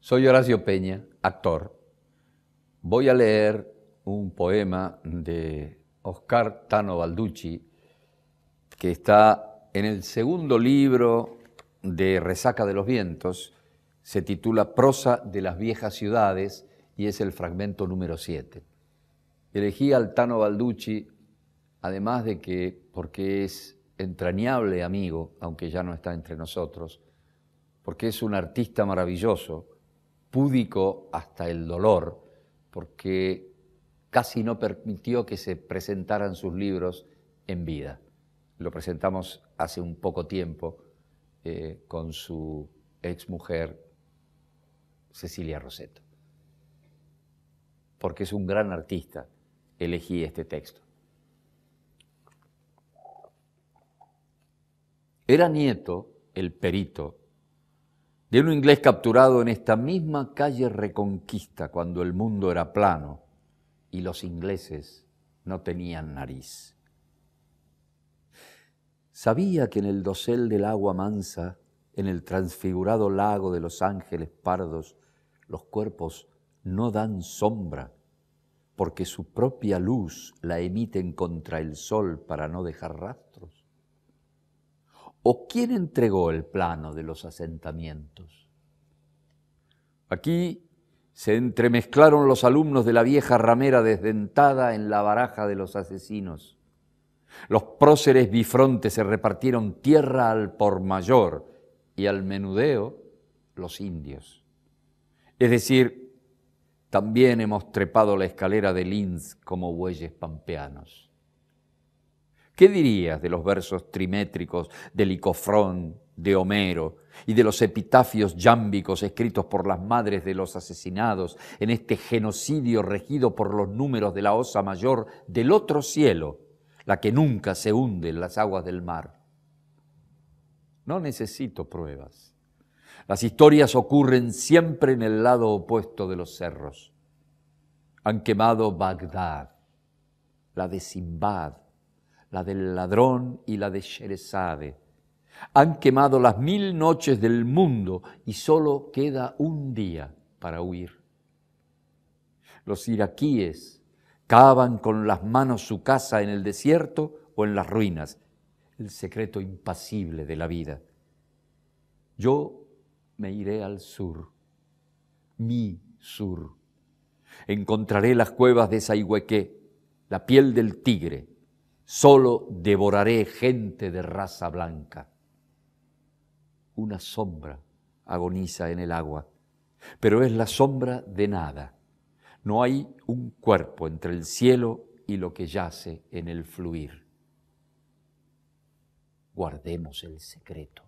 Soy Horacio Peña, actor. Voy a leer un poema de Oscar Tano Balducci que está en el segundo libro de Resaca de los Vientos, se titula Prosa de las Viejas Ciudades y es el fragmento número 7. Elegí al Tano Balducci, además de que, porque es entrañable amigo, aunque ya no está entre nosotros, porque es un artista maravilloso, púdico hasta el dolor, porque casi no permitió que se presentaran sus libros en vida. Lo presentamos hace un poco tiempo eh, con su exmujer Cecilia Roseto, porque es un gran artista, elegí este texto. Era nieto, el perito, de un inglés capturado en esta misma calle Reconquista cuando el mundo era plano y los ingleses no tenían nariz. Sabía que en el dosel del agua mansa, en el transfigurado lago de los ángeles pardos, los cuerpos no dan sombra, porque su propia luz la emiten contra el sol para no dejar rastros. ¿O quién entregó el plano de los asentamientos? Aquí se entremezclaron los alumnos de la vieja ramera desdentada en la baraja de los asesinos. Los próceres bifrontes se repartieron tierra al por mayor y al menudeo los indios. Es decir, también hemos trepado la escalera de Linz como bueyes pampeanos. ¿Qué dirías de los versos trimétricos de Licofrón, de Homero y de los epitafios yámbicos escritos por las madres de los asesinados en este genocidio regido por los números de la Osa Mayor del otro cielo, la que nunca se hunde en las aguas del mar. No necesito pruebas. Las historias ocurren siempre en el lado opuesto de los cerros. Han quemado Bagdad, la de Simbad, la del ladrón y la de Sheresade. Han quemado las mil noches del mundo y solo queda un día para huir. Los iraquíes cavan con las manos su casa en el desierto o en las ruinas, el secreto impasible de la vida. Yo me iré al sur, mi sur. Encontraré las cuevas de Saihueque, la piel del tigre. Solo devoraré gente de raza blanca una sombra agoniza en el agua, pero es la sombra de nada. No hay un cuerpo entre el cielo y lo que yace en el fluir. Guardemos el secreto